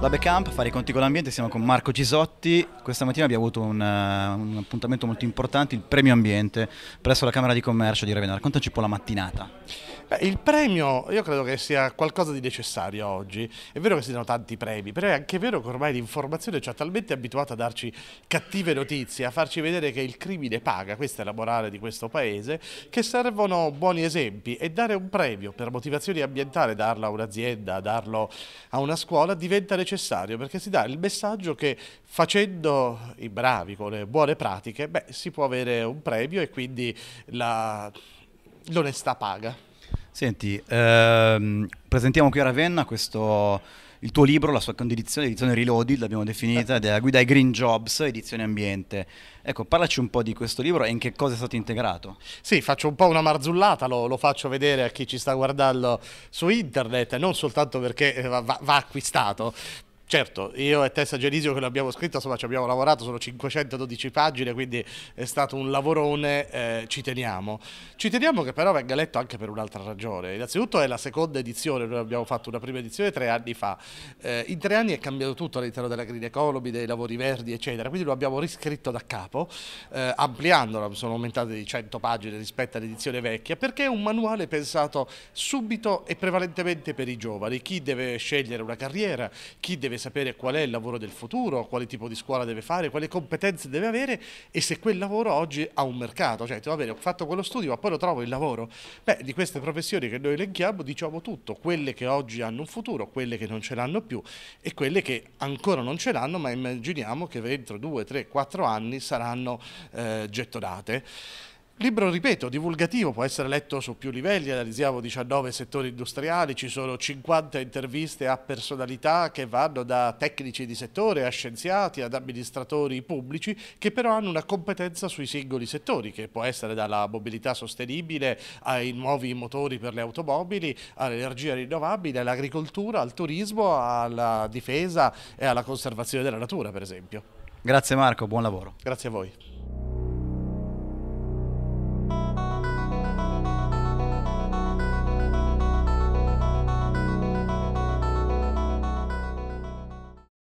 La Becamp, fare i conti con l'ambiente, siamo con Marco Gisotti. Questa mattina abbiamo avuto un, eh, un, appuntamento molto importante, il Premio Ambiente, presso la Camera di Commercio di Ravenna. Raccontaci un po' la mattinata. Beh, il premio io credo che sia qualcosa di necessario oggi. È vero che si danno tanti premi, però è anche vero che ormai l'informazione ci ha talmente abituato a darci cattive notizie, a farci vedere che il crimine paga, questa è la morale di questo paese, che servono buoni esempi e dare un premio per motivazioni ambientali, darlo a un'azienda, darlo a una scuola, diventa necessario necessario perché si dà il messaggio che facendo i bravi con le buone pratiche beh, si può avere un premio e quindi l'onestà paga. Senti, ehm, presentiamo qui a Ravenna questo, il tuo libro, la sua condizione, edizione Reloaded, l'abbiamo definita, eh. della guida ai Green Jobs, edizione ambiente. Ecco, parlaci un po' di questo libro e in che cosa è stato integrato. Sì, faccio un po' una marzullata, lo, lo faccio vedere a chi ci sta guardando su internet, non soltanto perché eh, va, va acquistato, Certo, io e Tessa Gerisio che l'abbiamo scritta, insomma ci abbiamo lavorato, sono 512 pagine, quindi è stato un lavorone, eh, ci teniamo. Ci teniamo che però venga letto anche per un'altra ragione. Innanzitutto è la seconda edizione, noi abbiamo fatto una prima edizione tre anni fa. Eh, in tre anni è cambiato tutto all'interno della Green Economy, dei lavori verdi, eccetera, quindi lo abbiamo riscritto da capo, eh, ampliandolo, sono aumentate di 100 pagine rispetto all'edizione vecchia, perché è un manuale pensato subito e prevalentemente per i giovani, chi deve scegliere una carriera, chi deve deve sapere qual è il lavoro del futuro, quale tipo di scuola deve fare, quali competenze deve avere e se quel lavoro oggi ha un mercato. Cioè, vabbè, ho fatto quello studio, ma poi lo trovo il lavoro. Beh, di queste professioni che noi elenchiamo diciamo tutto, quelle che oggi hanno un futuro, quelle che non ce l'hanno più e quelle che ancora non ce l'hanno, ma immaginiamo che entro 2, 3, 4 anni saranno eh, gettonate. Libro, ripeto, divulgativo, può essere letto su più livelli, analizziamo 19 settori industriali, ci sono 50 interviste a personalità che vanno da tecnici di settore a scienziati ad amministratori pubblici che però hanno una competenza sui singoli settori, che può essere dalla mobilità sostenibile ai nuovi motori per le automobili, all'energia rinnovabile, all'agricoltura, al turismo, alla difesa e alla conservazione della natura, per esempio. Grazie Marco, buon lavoro. Grazie a voi.